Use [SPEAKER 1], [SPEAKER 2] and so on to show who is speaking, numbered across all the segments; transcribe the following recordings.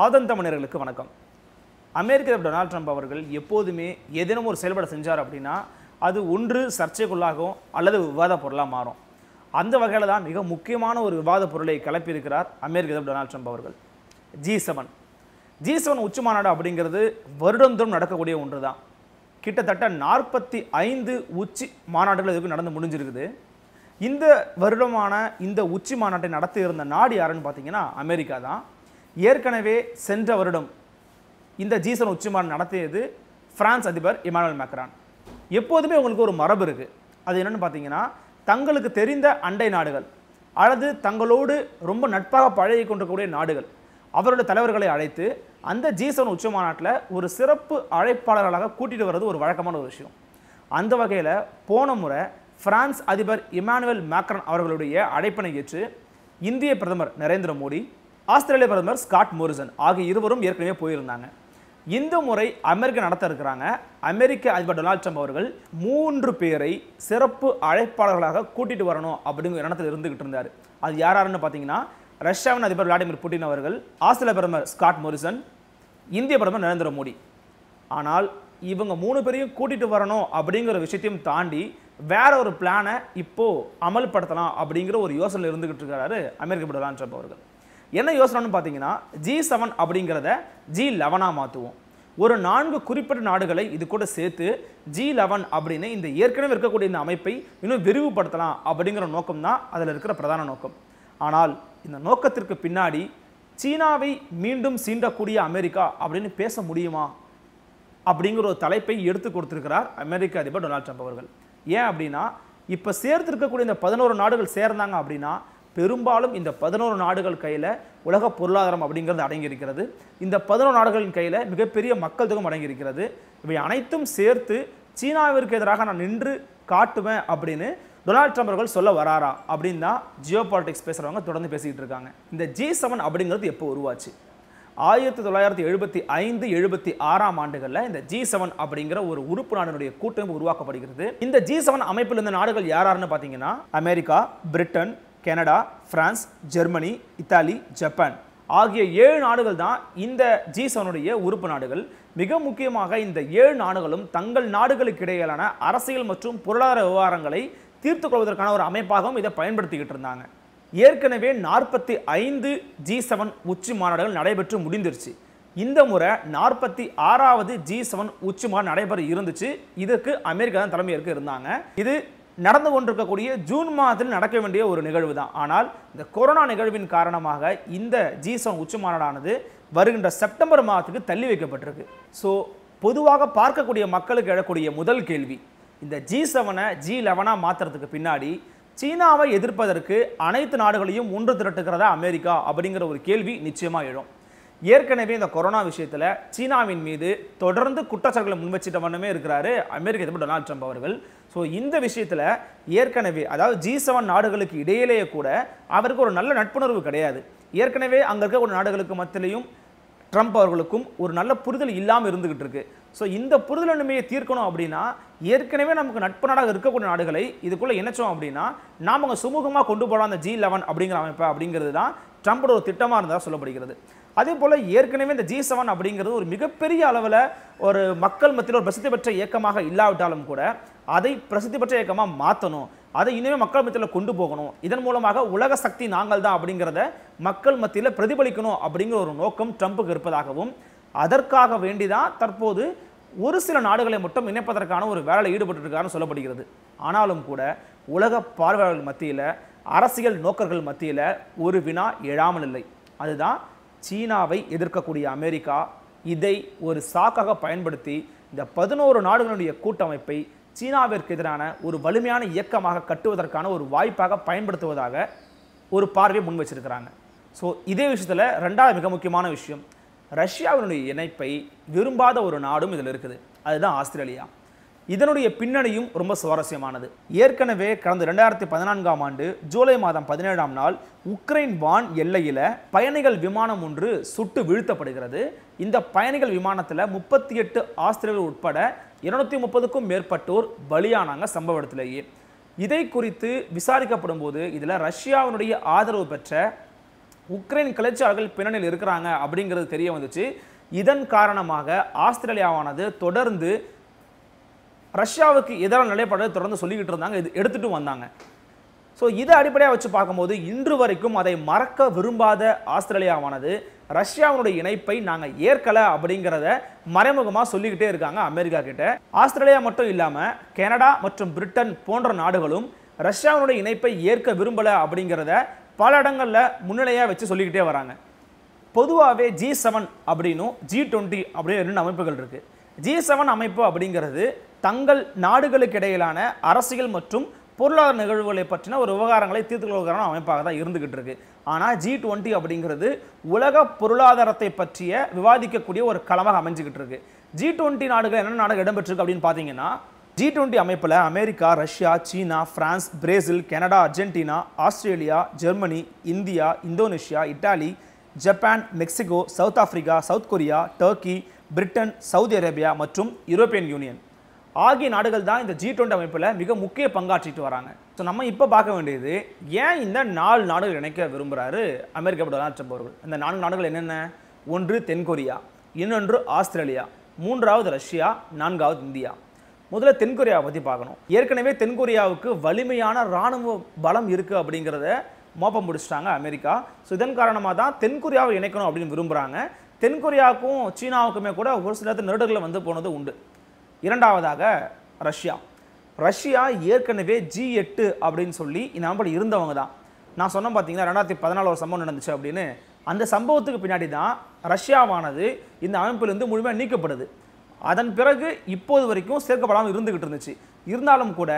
[SPEAKER 1] மனிதர்களுக்கு வணக்கம் அமெரிக்க Donald Trump அவர்கள் எப்போதுமே ஏதேனும் ஒரு செயல்பட செஞ்சார் அப்படின்னா அது ஒன்று சர்ச்சைக்குள்ளாகும் அல்லது விவாத பொருளாக மாறும் அந்த வகையில் தான் மிக முக்கியமான ஒரு விவாத பொருளை கிளப்பியிருக்கிறார் அமெரிக்க டொனால்ட் ட்ரம்ப் அவர்கள் ஜி செவன் ஜி செவன் உச்சி மாநாடு அப்படிங்கிறது வருடந்தோறும் நடக்கக்கூடிய ஒன்று தான் கிட்டத்தட்ட நாற்பத்தி ஐந்து உச்சி மாநாடுகள் இதுக்கு நடந்து முடிஞ்சிருக்குது இந்த வருடமான இந்த உச்சி மாநாட்டை நடத்தி இருந்த நாடு யாருன்னு பார்த்தீங்கன்னா அமெரிக்கா தான் ஏற்கனவே சென்ற வருடம் இந்த ஜீசன் உச்சிமாநாடு நடத்தியது பிரான்ஸ் அதிபர் இமானுவல் மேக்ரான் எப்போதுமே உங்களுக்கு ஒரு மரபு இருக்குது அது என்னென்னு பார்த்தீங்கன்னா தங்களுக்கு தெரிந்த அண்டை நாடுகள் அல்லது தங்களோடு ரொம்ப நட்பாக பழகி கொண்டிருக்கக்கூடிய நாடுகள் அவரோட தலைவர்களை அழைத்து அந்த ஜீசன் உச்ச மாநாட்டில் ஒரு சிறப்பு அழைப்பாளர்களாக கூட்டிகிட்டு வர்றது ஒரு வழக்கமான ஒரு விஷயம் அந்த வகையில் போன முறை பிரான்ஸ் அதிபர் இமானுவேல் மேக்ரன் அவர்களுடைய அழைப்பினை ஏற்று இந்திய பிரதமர் நரேந்திர மோடி ஆஸ்திரேலிய பிரதமர் ஸ்காட் மோரிசன் ஆகிய இருவரும் ஏற்கனவே போயிருந்தாங்க இந்த முறை அமெரிக்கா நடத்த இருக்கிறாங்க அமெரிக்க அதிபர் டொனால்ட் ட்ரம்ப் அவர்கள் மூன்று பேரை சிறப்பு அழைப்பாளர்களாக கூட்டிகிட்டு வரணும் அப்படிங்கிற எண்ணத்தில் இருந்துகிட்டு இருந்தார் அது யார் யாருன்னு பார்த்தீங்கன்னா ரஷ்யாவின் அதிபர் விளாடிமிர் புட்டின் அவர்கள் ஆஸ்திரேலிய பிரதமர் ஸ்காட் மோரிசன் இந்திய பிரதமர் நரேந்திர மோடி ஆனால் இவங்க மூணு பேரையும் கூட்டிகிட்டு வரணும் அப்படிங்கிற விஷயத்தையும் தாண்டி வேற ஒரு பிளானை இப்போது அமல்படுத்தலாம் அப்படிங்கிற ஒரு யோசனை இருந்துகிட்டு இருக்கிறாரு அமெரிக்க டொனால்ட் ட்ரம்ப் அவர்கள் என்ன யோசனைன்னு பார்த்தீங்கன்னா ஜி செவன் அப்படிங்கிறத ஜி லெவனாக மாற்றுவோம் ஒரு நான்கு குறிப்பிட்ட நாடுகளை இது கூட சேர்த்து ஜி லெவன் அப்படின்னு இந்த ஏற்கனவே இருக்கக்கூடிய இந்த அமைப்பை இன்னும் விரிவுபடுத்தலாம் அப்படிங்கிற நோக்கம் தான் அதில் இருக்கிற பிரதான நோக்கம் ஆனால் இந்த நோக்கத்திற்கு பின்னாடி சீனாவை மீண்டும் சீண்டக்கூடிய அமெரிக்கா அப்படின்னு பேச முடியுமா அப்படிங்கிற ஒரு தலைப்பை எடுத்து கொடுத்துருக்கிறார் அமெரிக்க அதிபர் டொனால்ட் ட்ரம்ப் அவர்கள் ஏன் அப்படின்னா இப்போ சேர்த்துருக்கக்கூடிய இந்த பதினோரு நாடுகள் சேர்ந்தாங்க அப்படின்னா பெரும்பாலும் இந்த பதினோரு நாடுகள் கையில் உலக பொருளாதாரம் அப்படிங்கிறது அடங்கியிருக்கிறது இந்த பதினோரு நாடுகளின் கையில் மிகப்பெரிய மக்கள் தொகம் அடங்கியிருக்கிறது இவை அனைத்தும் சேர்த்து சீனாவிற்கு எதிராக நான் நின்று காட்டுவேன் அப்படின்னு டொனால்ட் ட்ரம்ப் அவர்கள் சொல்ல வராரா அப்படின்னு தான் ஜியோ பாலிடிக்ஸ் பேசுகிறவங்க தொடர்ந்து பேசிக்கிட்டு இருக்காங்க இந்த ஜி செவன் அப்படிங்கிறது எப்போ உருவாச்சு ஆயிரத்தி தொள்ளாயிரத்தி எழுபத்தி ஐந்து எழுபத்தி ஆறாம் ஆண்டுகளில் இந்த ஜி செவன் அப்படிங்கிற ஒரு உறுப்பு நாடுனுடைய கூட்டமைப்பு உருவாக்கப்படுகிறது இந்த ஜி செவன் அமைப்பில் இருந்த நாடுகள் யாராருன்னு பார்த்தீங்கன்னா America Britain Canada France Germany Italy Japan ஆகிய ஏழு நாடுகள் தான் இந்த ஜி செவனுடைய உறுப்பு நாடுகள் மிக முக்கியமாக இந்த ஏழு நாடுகளும் தங்கள் நாடுகளுக்கு இடையிலான அரசியல் மற்றும் பொருளாதார விவகாரங்களை தீர்த்து கொள்வதற்கான ஒரு அமைப்பாகவும் இதை பயன்படுத்திக்கிட்டு இருந்தாங்க ஏற்கனவே நாற்பத்தி ஐந்து ஜி செவன் உச்சி மாநாடுகள் நடைபெற்று முடிந்துருச்சு இந்த முறை நாற்பத்தி ஆறாவது ஜி செவன் உச்சி மாநாடு நடைபெற இருந்துச்சு இதுக்கு அமெரிக்கா தான் தலைமையேற்க இருந்தாங்க இது நடந்து கொண்டிருக்கக்கூடிய ஜூன் மாதத்தில் நடக்க வேண்டிய ஒரு நிகழ்வு தான் ஆனால் இந்த கொரோனா நிகழ்வின் காரணமாக இந்த ஜி செவன் உச்சி மாநாடானது வருகின்ற செப்டம்பர் மாதத்துக்கு தள்ளி வைக்கப்பட்டிருக்கு ஸோ பொதுவாக பார்க்கக்கூடிய மக்களுக்கு எழக்கூடிய முதல் கேள்வி இந்த ஜி செவனை ஜி லெவனாக மாற்றுறதுக்கு பின்னாடி சீனாவை எதிர்ப்பதற்கு அனைத்து நாடுகளையும் ஒன்று திரட்டுகிறதா அமெரிக்கா அப்படிங்கிற ஒரு கேள்வி நிச்சயமாக எழும் ஏற்கனவே இந்த கொரோனா விஷயத்தில் சீனாவின் மீது தொடர்ந்து குற்றச்சாட்டுகளை வண்ணமே இருக்கிறாரு அமெரிக்க அதிபர் டொனால்ட் ட்ரம்ப் அவர்கள் ஸோ இந்த விஷயத்தில் ஏற்கனவே அதாவது ஜி செவன் நாடுகளுக்கு இடையிலேயே கூட அவருக்கு ஒரு நல்ல நட்புணர்வு கிடையாது ஏற்கனவே அங்கே இருக்க ஒரு நாடுகளுக்கு மத்தியிலையும் ட்ரம்ப் அவர்களுக்கும் ஒரு நல்ல புரிதல் இல்லாமல் இருந்துகிட்டு இருக்கு ஸோ இந்த புரிதல் நிலைமையை தீர்க்கணும் அப்படின்னா ஏற்கனவே நமக்கு நட்பு நாடாக இருக்கக்கூடிய நாடுகளை இதுக்குள்ளே இணைச்சோம் அப்படின்னா நாம் அங்கே சுமூகமாக கொண்டு போகலாம் அந்த ஜி லெவன் அப்படிங்கிற அமைப்பை அப்படிங்கிறது தான் ட்ரம்ப்போட ஒரு திட்டமாக இருந்ததாக சொல்லப்படுகிறது அதே போல் ஏற்கனவே இந்த ஜி செவன் அப்படிங்கிறது ஒரு மிகப்பெரிய அளவில் ஒரு மக்கள் மத்தியில் ஒரு பிரசித்தி பெற்ற இயக்கமாக இல்லாவிட்டாலும் கூட அதை பிரசித்தி பெற்ற இயக்கமாக மாற்றணும் அதை இனிமேல் மக்கள் மத்தியில் கொண்டு போகணும் இதன் மூலமாக உலக சக்தி நாங்கள் தான் அப்படிங்கிறத மக்கள் மத்தியில் பிரதிபலிக்கணும் அப்படிங்கிற ஒரு நோக்கம் ட்ரம்ப்புக்கு இருப்பதாகவும் அதற்காக வேண்டிதான் தற்போது ஒரு சில நாடுகளை மட்டும் இணைப்பதற்கான ஒரு வேலையில் ஈடுபட்டிருக்கான்னு சொல்லப்படுகிறது ஆனாலும் கூட உலக பார்வையாளர்கள் மத்தியில் அரசியல் நோக்கர்கள் மத்தியில் ஒரு வினா எழாமல் இல்லை அதுதான் சீனாவை எதிர்க்கக்கூடிய அமெரிக்கா இதை ஒரு சாக்காக பயன்படுத்தி இந்த பதினோரு நாடுகளுடைய கூட்டமைப்பை சீனாவிற்கு எதிரான ஒரு வலிமையான இயக்கமாக கட்டுவதற்கான ஒரு வாய்ப்பாக பயன்படுத்துவதாக ஒரு பார்வையை முன் வச்சிருக்கிறாங்க ஸோ இதே விஷயத்தில் ரெண்டாவது மிக முக்கியமான விஷயம் ரஷ்யாவினுடைய இணைப்பை விரும்பாத ஒரு நாடும் இதில் இருக்குது அதுதான் ஆஸ்திரேலியா இதனுடைய பின்னணியும் ரொம்ப சுவாரஸ்யமானது ஏற்கனவே கடந்த ரெண்டாயிரத்தி பதினான்காம் ஆண்டு ஜூலை மாதம் பதினேழாம் நாள் உக்ரைன் வான் எல்லையில் பயணிகள் விமானம் ஒன்று சுட்டு வீழ்த்தப்படுகிறது இந்த பயணிகள் விமானத்தில் முப்பத்தி எட்டு ஆஸ்திரியர்கள் உட்பட இருநூத்தி முப்பதுக்கும் மேற்பட்டோர் பலியானாங்க சம்பவ இடத்திலேயே இதை குறித்து விசாரிக்கப்படும் போது இதில் ரஷ்யாவினுடைய ஆதரவு பெற்ற உக்ரைன் கிளர்ச்சியாளர்கள் பின்னணியில் இருக்கிறாங்க அப்படிங்கிறது தெரிய வந்துச்சு இதன் காரணமாக ஆஸ்திரேலியாவானது தொடர்ந்து ரஷ்யாவுக்கு எதிரான நிலைப்பாடு தொடர்ந்து சொல்லிக்கிட்டு இருந்தாங்க இது எடுத்துகிட்டு வந்தாங்க ஸோ இதை அடிப்படையாக வச்சு பார்க்கும்போது இன்று வரைக்கும் அதை மறக்க விரும்பாத ஆஸ்திரேலியாவானது ரஷ்யாவுடைய இணைப்பை நாங்கள் ஏற்கலை அப்படிங்கிறத மறைமுகமாக சொல்லிக்கிட்டே இருக்காங்க அமெரிக்கா கிட்ட ஆஸ்திரேலியா மட்டும் இல்லாமல் கனடா மற்றும் பிரிட்டன் போன்ற நாடுகளும் ரஷ்யாவுடைய இணைப்பை ஏற்க விரும்பலை அப்படிங்கிறத பல இடங்களில் முன்னிலையாக வச்சு சொல்லிக்கிட்டே வராங்க பொதுவாகவே ஜி செவன் அப்படின்னும் ஜி டுவெண்ட்டி அப்படின்னு ரெண்டு அமைப்புகள் இருக்குது ஜி செவன் அமைப்பு அப்படிங்கிறது தங்கள் நாடுகளுக்கு இடையிலான அரசியல் மற்றும் பொருளாதார நிகழ்வுகளை பற்றின ஒரு விவகாரங்களை தீர்த்து கொள்வதற்கான அமைப்பாக தான் இருந்துகிட்டு இருக்கு ஆனால் ஜி டுவெண்ட்டி அப்படிங்கிறது உலக பொருளாதாரத்தை பற்றிய விவாதிக்கக்கூடிய ஒரு களமாக அமைஞ்சுக்கிட்டு இருக்கு ஜி டுவெண்ட்டி நாடுகள் என்ன நாடுகள் இடம்பெற்றிருக்கு அப்படின்னு பார்த்தீங்கன்னா ஜி டுவெண்ட்டி அமைப்பில் America Russia China France Brazil Canada Argentina Australia Germany India Indonesia Italy Japan Mexico South Africa South Korea Turkey Britain Saudi Arabia மற்றும் யூரோப்பியன் யூனியன் ஆகிய நாடுகள் தான் இந்த ஜி டுவெண்டி அமைப்பில் மிக முக்கிய பங்காற்றிட்டு வராங்க ஸோ நம்ம இப்போ பார்க்க வேண்டியது ஏன் இந்த நாலு நாடுகள் இணைக்க விரும்புகிறாரு அமெரிக்க டொனால்ட் ட்ரம்ப் அவர்கள் இந்த நான்கு நாடுகள் என்னென்ன ஒன்று தென்கொரியா இன்னொன்று ஆஸ்திரேலியா மூன்றாவது ரஷ்யா நான்காவது இந்தியா முதல்ல தென்கொரியாவை பற்றி பார்க்கணும் ஏற்கனவே தென்கொரியாவுக்கு வலிமையான இராணுவ பலம் இருக்குது அப்படிங்கிறத மோப்பம் பிடிச்சிட்டாங்க அமெரிக்கா ஸோ இதன் காரணமாக தான் தென்கொரியாவை இணைக்கணும் அப்படின்னு விரும்புகிறாங்க தென்கொரியாவுக்கும் சீனாவுக்குமே கூட ஒரு சில நேரத்தில் நெருடர்களை வந்து போனது உண்டு இரண்டாவதாக ரஷ்யா ரஷ்யா ஏற்கனவே ஜி எட்டு அப்படின்னு சொல்லி இந்த அமைப்பில் இருந்தவங்க தான் நான் சொன்னேன் பார்த்தீங்கன்னா ரெண்டாயிரத்தி பதினாலு ஒரு சம்பவம் நடந்துச்சு அப்படின்னு அந்த சம்பவத்துக்கு பின்னாடி தான் ரஷ்யாவானது இந்த அமைப்பிலிருந்து முழுமையாக நீக்கப்படுது அதன் பிறகு இப்போது வரைக்கும் சேர்க்கப்படாமல் இருந்துக்கிட்டு இருந்துச்சு இருந்தாலும் கூட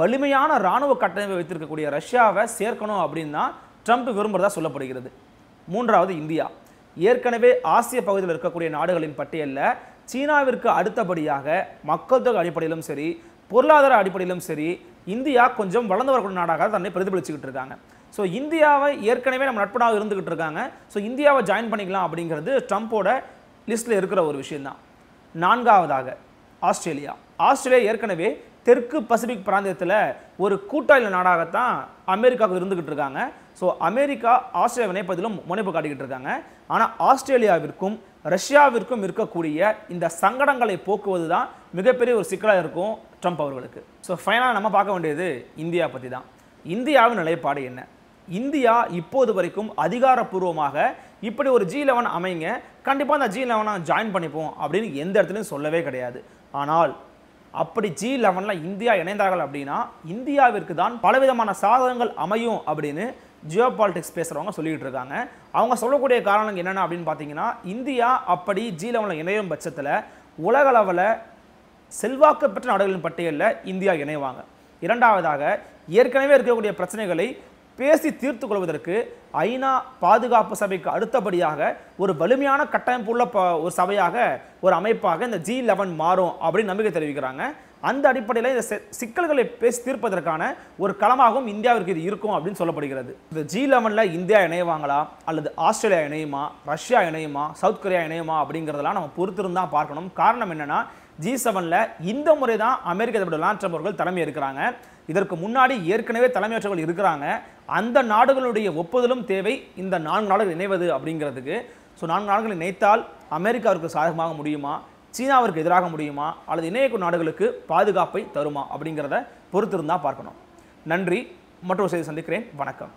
[SPEAKER 1] வலிமையான இராணுவ கட்டமைப்பை வைத்திருக்கக்கூடிய ரஷ்யாவை சேர்க்கணும் அப்படின்னா ட்ரம்ப் விரும்புகிறதா சொல்லப்படுகிறது மூன்றாவது இந்தியா ஏற்கனவே ஆசிய பகுதியில் இருக்கக்கூடிய நாடுகளின் பட்டியலில் சீனாவிற்கு அடுத்தபடியாக மக்கள் தொகை அடிப்படையிலும் சரி பொருளாதார அடிப்படையிலும் சரி இந்தியா கொஞ்சம் வளர்ந்து வரக்கூடிய நாடாக தன்னை பிரதிபலிச்சுக்கிட்டு இருக்காங்க ஸோ இந்தியாவை ஏற்கனவே நம்ம நட்பனாக இருந்துக்கிட்டு இருக்காங்க ஸோ இந்தியாவை ஜாயின் பண்ணிக்கலாம் அப்படிங்கிறது ட்ரம்ப்போட லிஸ்ட்டில் இருக்கிற ஒரு விஷயந்தான் நான்காவதாக ஆஸ்திரேலியா ஆஸ்திரேலியா ஏற்கனவே தெற்கு பசிபிக் பிராந்தியத்தில் ஒரு கூட்டாளி நாடாகத்தான் அமெரிக்காவுக்கு இருந்துக்கிட்டு இருக்காங்க ஸோ அமெரிக்கா ஆஸ்திரேலியா வினைப்பதிலும் முனைப்பு காட்டிக்கிட்டு இருக்காங்க ஆனால் ஆஸ்திரேலியாவிற்கும் ரஷ்யாவிற்கும் இருக்கக்கூடிய இந்த சங்கடங்களை போக்குவது தான் மிகப்பெரிய ஒரு சிக்கலாக இருக்கும் ட்ரம்ப் அவர்களுக்கு ஸோ ஃபைனலாக நம்ம பார்க்க வேண்டியது இந்தியா பற்றி தான் இந்தியாவின் நிலைப்பாடு என்ன இந்தியா இப்போது வரைக்கும் அதிகாரப்பூர்வமாக இப்படி ஒரு ஜி லெவன் அமைங்க கண்டிப்பாக அந்த ஜி லெவனை ஜாயின் பண்ணிப்போம் அப்படின்னு எந்த இடத்துலையும் சொல்லவே கிடையாது ஆனால் அப்படி ஜி லெவனில் இந்தியா இணைந்தார்கள் அப்படின்னா இந்தியாவிற்கு தான் பலவிதமான சாதகங்கள் அமையும் அப்படின்னு ஜியோ பாலிடிக்ஸ் பேசுகிறவங்க சொல்லிகிட்டு இருக்காங்க அவங்க சொல்லக்கூடிய காரணம் என்னென்ன அப்படின்னு பார்த்தீங்கன்னா இந்தியா அப்படி ஜி லெவலில் இணையும் பட்சத்தில் உலக அளவில் செல்வாக்கு பெற்ற நாடுகளின் பட்டியலில் இந்தியா இணைவாங்க இரண்டாவதாக ஏற்கனவே இருக்கக்கூடிய பிரச்சனைகளை பேசி தீர்த்து கொள்வதற்கு ஐநா பாதுகாப்பு சபைக்கு அடுத்தபடியாக ஒரு வலிமையான கட்டமைப்புள்ள ப ஒரு சபையாக ஒரு அமைப்பாக இந்த ஜி லெவன் மாறும் அப்படின்னு நம்பிக்கை தெரிவிக்கிறாங்க அந்த அடிப்படையில் இந்த சிக்கல்களை பேசி தீர்ப்பதற்கான ஒரு களமாகவும் இந்தியாவிற்கு இது இருக்கும் அப்படின்னு சொல்லப்படுகிறது இந்த ஜி லெவனில் இந்தியா இணையவாங்களா அல்லது ஆஸ்திரேலியா இணையுமா ரஷ்யா இணையுமா சவுத் கொரியா இணையுமா அப்படிங்கிறதெல்லாம் நம்ம பொறுத்திருந்தான் பார்க்கணும் காரணம் என்னென்னா ஜி செவனில் இந்த முறை தான் அமெரிக்க அதிபர் டொனால்ட் ட்ரம்ப் அவர்கள் தலைமை இருக்கிறாங்க இதற்கு முன்னாடி ஏற்கனவே தலைமையற்றவர்கள் இருக்கிறாங்க அந்த நாடுகளுடைய ஒப்புதலும் தேவை இந்த நான்கு நாடுகள் இணைவது அப்படிங்கிறதுக்கு ஸோ நான்கு நாடுகள் இணைத்தால் அமெரிக்காவிற்கு சாதகமாக முடியுமா சீனாவிற்கு எதிராக முடியுமா அல்லது இணையக்கும் நாடுகளுக்கு பாதுகாப்பை தருமா அப்படிங்கிறத பொறுத்திருந்தால் பார்க்கணும் நன்றி மற்றொரு செய்தி சந்திக்கிறேன் வணக்கம்